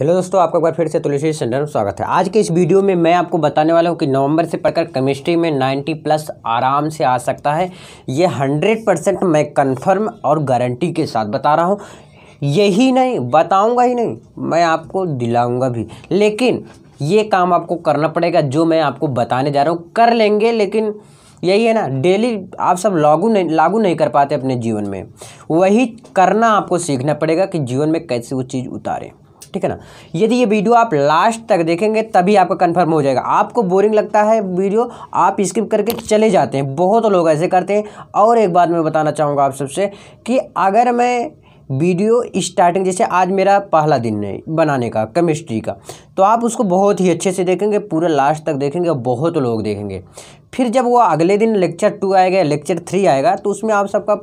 hello दोस्तों आपका एक बार फिर से तुलसी सेंटर में स्वागत है आज के इस वीडियो में मैं आपको बताने वाला हूँ कि नवंबर से पढ़कर केमिस्ट्री में 90 प्लस आराम से आ सकता है ये 100 परसेंट मैं कंफर्म और गारंटी के साथ बता रहा हूँ यही नहीं बताऊँगा ही नहीं मैं आपको दिलाऊँगा भी लेकिन ये काम आपको करना पड़ेगा जो मैं आपको बताने जा रहा हूँ कर लेंगे लेकिन यही है ना डेली आप सब लागू नहीं लागू नहीं कर पाते अपने जीवन में वही करना आपको सीखना पड़ेगा कि जीवन में कैसे वो चीज़ उतारें ठीक है ना यदि ये वीडियो आप लास्ट तक देखेंगे तभी आपका कन्फर्म हो जाएगा आपको बोरिंग लगता है वीडियो आप स्किप करके चले जाते हैं बहुत लोग ऐसे करते हैं और एक बात मैं बताना चाहूँगा आप सबसे कि अगर मैं वीडियो स्टार्टिंग जैसे आज मेरा पहला दिन है बनाने का केमिस्ट्री का तो आप उसको बहुत ही अच्छे से देखेंगे पूरा लास्ट तक देखेंगे और बहुत लोग देखेंगे फिर जब वो अगले दिन लेक्चर टू आएगा लेक्चर थ्री आएगा तो उसमें आप सबका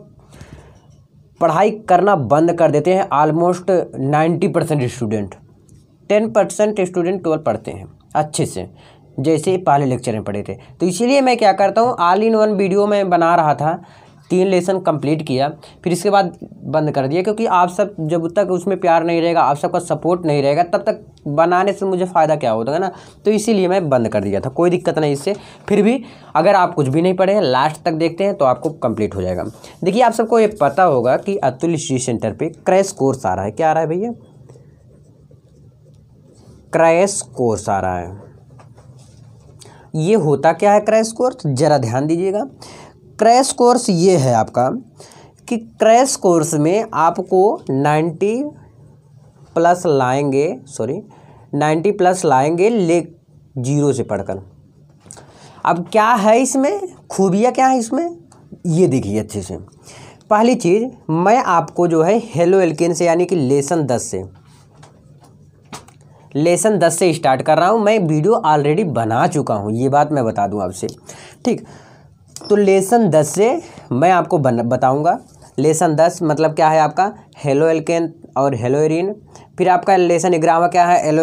पढ़ाई करना बंद कर देते हैं almost ninety percent student ten percent student केवल पढ़ते हैं अच्छे से जैसे पहले लेक्चर में पढ़े थे तो इसीलिए मैं क्या करता हूँ ऑल इन वन वीडियो में बना रहा था तीन लेसन कंप्लीट किया फिर इसके बाद बंद कर दिया क्योंकि आप सब जब तक उसमें प्यार नहीं रहेगा आप सबका सपोर्ट नहीं रहेगा तब तक बनाने से मुझे फ़ायदा क्या होगा ना तो इसीलिए मैं बंद कर दिया था कोई दिक्कत नहीं इससे फिर भी अगर आप कुछ भी नहीं पढ़े लास्ट तक देखते हैं तो आपको कंप्लीट हो जाएगा देखिए आप सबको ये पता होगा कि अतुल स्टडी सेंटर पर क्रैश कोर्स आ रहा है क्या आ रहा है भैया क्रैश कोर्स आ रहा है ये होता क्या है क्रैश कोर्स ज़रा ध्यान दीजिएगा क्रैश कोर्स ये है आपका कि क्रैश कोर्स में आपको 90 प्लस लाएंगे सॉरी 90 प्लस लाएंगे ले जीरो से पढ़कर अब क्या है इसमें खूबियाँ क्या है इसमें ये देखिए अच्छे से पहली चीज़ मैं आपको जो है हेलो एल्केन से यानी कि लेसन दस से लेसन दस से स्टार्ट कर रहा हूँ मैं वीडियो ऑलरेडी बना चुका हूँ ये बात मैं बता दूँ आपसे ठीक तो लेसन दस से मैं आपको बताऊँगा लेसन दस मतलब क्या है आपका हेलो एल्केन और हेलोइरिन फिर आपका लेसन ग्यारहवा क्या है एलो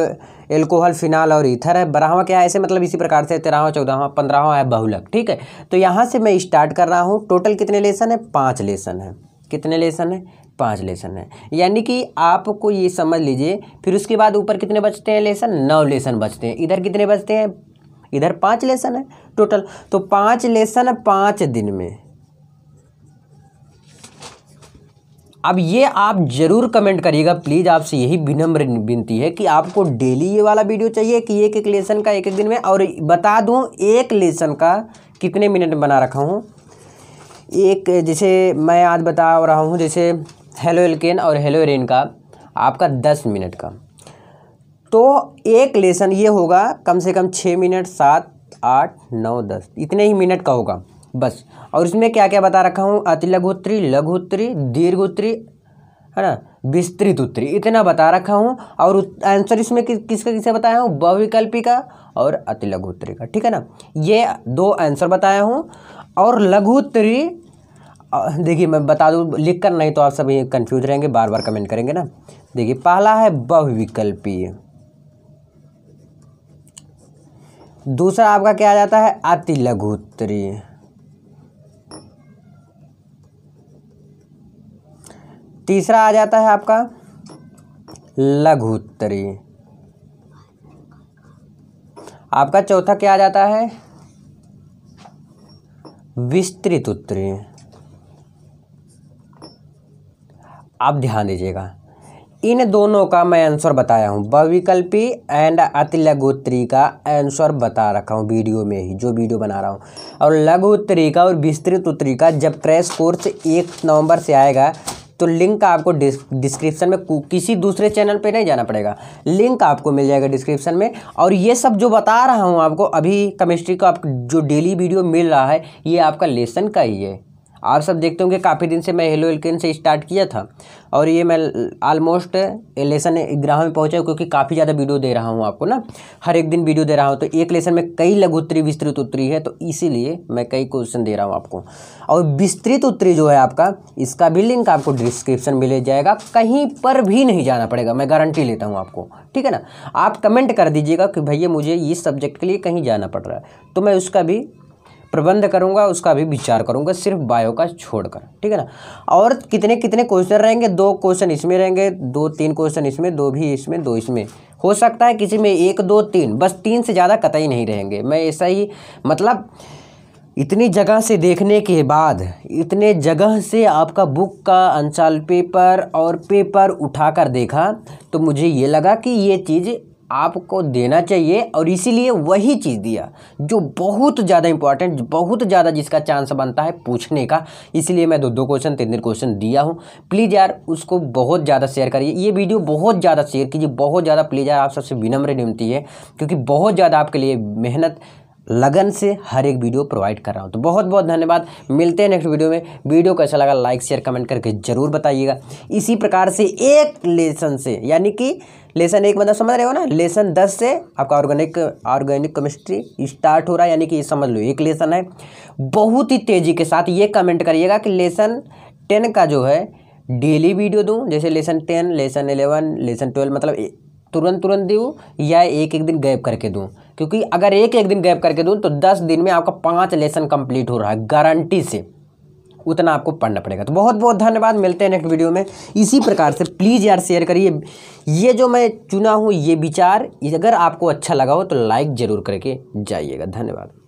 एल्कोहल फिनाल और इथर है बारहवा क्या है ऐसे मतलब इसी प्रकार से तेरहवा चौदहवा पंद्रहवा है बहुलक ठीक है तो यहाँ से मैं स्टार्ट कर रहा हूँ टोटल कितने लेसन है पाँच लेसन है कितने लेसन है पाँच लेसन है यानी कि आपको ये समझ लीजिए फिर उसके बाद ऊपर कितने बचते हैं लेसन नौ लेसन बचते हैं इधर कितने बचते हैं इधर पाँच लेसन है टोटल तो पाँच लेसन पाँच दिन में अब ये आप ज़रूर कमेंट करिएगा प्लीज़ आपसे यही विनम्र विनती है कि आपको डेली ये वाला वीडियो चाहिए कि एक एक लेसन का एक एक दिन में और बता दूँ एक लेसन का कितने मिनट बना रखा हूँ एक जैसे मैं आज बता रहा हूँ जैसे हेलो एल्केन और हेलो एरिन का आपका दस मिनट का तो एक लेसन ये होगा कम से कम छः मिनट सात आठ नौ दस इतने ही मिनट का होगा बस और इसमें क्या क्या बता रखा हूँ अति लघुत्री लघुत्री दीर्घोत्री है ना विस्तृत उत्तरी इतना बता रखा हूँ और आंसर इसमें कि, किसका किसे बताया हूँ बहुविकल्पी का और अति लघु उत्तरी का ठीक है ना ये दो आंसर बताया हूँ और लघु उत्तरी देखिए मैं बता दूँ लिख कर नहीं तो आप सभी कन्फ्यूज रहेंगे बार बार कमेंट करेंगे ना देखिए पहला है बहुविकल्पी दूसरा आपका क्या आ जाता है अति लघु उत्तरी तीसरा आ जाता है आपका लघु उत्तरी आपका चौथा क्या आ जाता है विस्तृत उत्तरी आप ध्यान दीजिएगा इन दोनों का मैं आंसर बताया हूँ बहुविकल्पी एंड अति लघुत्तरी का आंसर बता रखा हूँ वीडियो में ही जो वीडियो बना रहा हूँ और लघु उत्तरी का और विस्तृत उत्तरी का जब क्रैश कोर्स एक नवंबर से आएगा तो लिंक का आपको डिस्क्रिप्शन में किसी दूसरे चैनल पे नहीं जाना पड़ेगा लिंक आपको मिल जाएगा डिस्क्रिप्शन में और ये सब जो बता रहा हूँ आपको अभी केमिस्ट्री का आप जो डेली वीडियो मिल रहा है ये आपका लेसन का ही है आप सब देखते होंगे काफ़ी दिन से मैं हेलो एल्केन से स्टार्ट किया था और ये मैं ऑलमोस्ट लेसन ग्राह में पहुँचा क्योंकि काफ़ी ज़्यादा वीडियो दे रहा हूँ आपको ना हर एक दिन वीडियो दे रहा हूँ तो एक लेसन में कई लघुत्तरी विस्तृत उत्तरी है तो इसीलिए मैं कई क्वेश्चन दे रहा हूँ आपको और विस्तृत उत्तरी जो है आपका इसका भी लिंक आपको डिस्क्रिप्शन में ले जाएगा कहीं पर भी नहीं जाना पड़ेगा मैं गारंटी लेता हूँ आपको ठीक है ना आप कमेंट कर दीजिएगा कि भैया मुझे इस सब्जेक्ट के लिए कहीं जाना पड़ रहा है तो मैं उसका भी प्रबंध करूँगा उसका भी विचार करूँगा सिर्फ बायो का छोड़कर ठीक है ना और कितने कितने क्वेश्चन रहेंगे दो क्वेश्चन इसमें रहेंगे दो तीन क्वेश्चन इसमें दो भी इसमें दो इसमें हो सकता है किसी में एक दो तीन बस तीन से ज़्यादा कतई नहीं रहेंगे मैं ऐसा ही मतलब इतनी जगह से देखने के बाद इतने जगह से आपका बुक का अंचाल पेपर और पेपर उठाकर देखा तो मुझे ये लगा कि ये चीज़ आपको देना चाहिए और इसीलिए वही चीज़ दिया जो बहुत ज़्यादा इंपॉर्टेंट बहुत ज़्यादा जिसका चांस बनता है पूछने का इसीलिए मैं दो दो क्वेश्चन तीन तीन क्वेश्चन दिया हूँ प्लीज़ यार उसको बहुत ज़्यादा शेयर करिए ये वीडियो बहुत ज़्यादा शेयर कीजिए बहुत ज़्यादा प्लीज़ यार आप सबसे विनम्र निमती है क्योंकि बहुत ज़्यादा आपके लिए मेहनत लगन से हर एक वीडियो प्रोवाइड कर रहा हूँ तो बहुत बहुत धन्यवाद मिलते हैं नेक्स्ट वीडियो में वीडियो कैसा अच्छा लगा लाइक शेयर कमेंट करके ज़रूर बताइएगा इसी प्रकार से एक लेसन से यानी कि लेसन एक मतलब समझ रहे हो ना लेसन दस से आपका ऑर्गेनिक ऑर्गेनिक केमिस्ट्री स्टार्ट हो रहा है यानी कि ये समझ लो एक लेसन है बहुत ही तेज़ी के साथ ये कमेंट करिएगा कि लेसन टेन का जो है डेली वीडियो दूँ जैसे lesson ten lesson eleven lesson twelve मतलब तुरंत तुरंत दूँ या एक एक दिन गैप करके दूँ क्योंकि अगर एक एक दिन गैप करके दूँ तो दस दिन में आपका पाँच लेसन कंप्लीट हो रहा है गारंटी से उतना आपको पढ़ना पड़ेगा तो बहुत बहुत धन्यवाद मिलते हैं नेक्स्ट वीडियो में इसी प्रकार से प्लीज़ यार शेयर करिए ये जो मैं चुना हूँ ये विचार अगर आपको अच्छा लगा हो तो लाइक ज़रूर करके जाइएगा धन्यवाद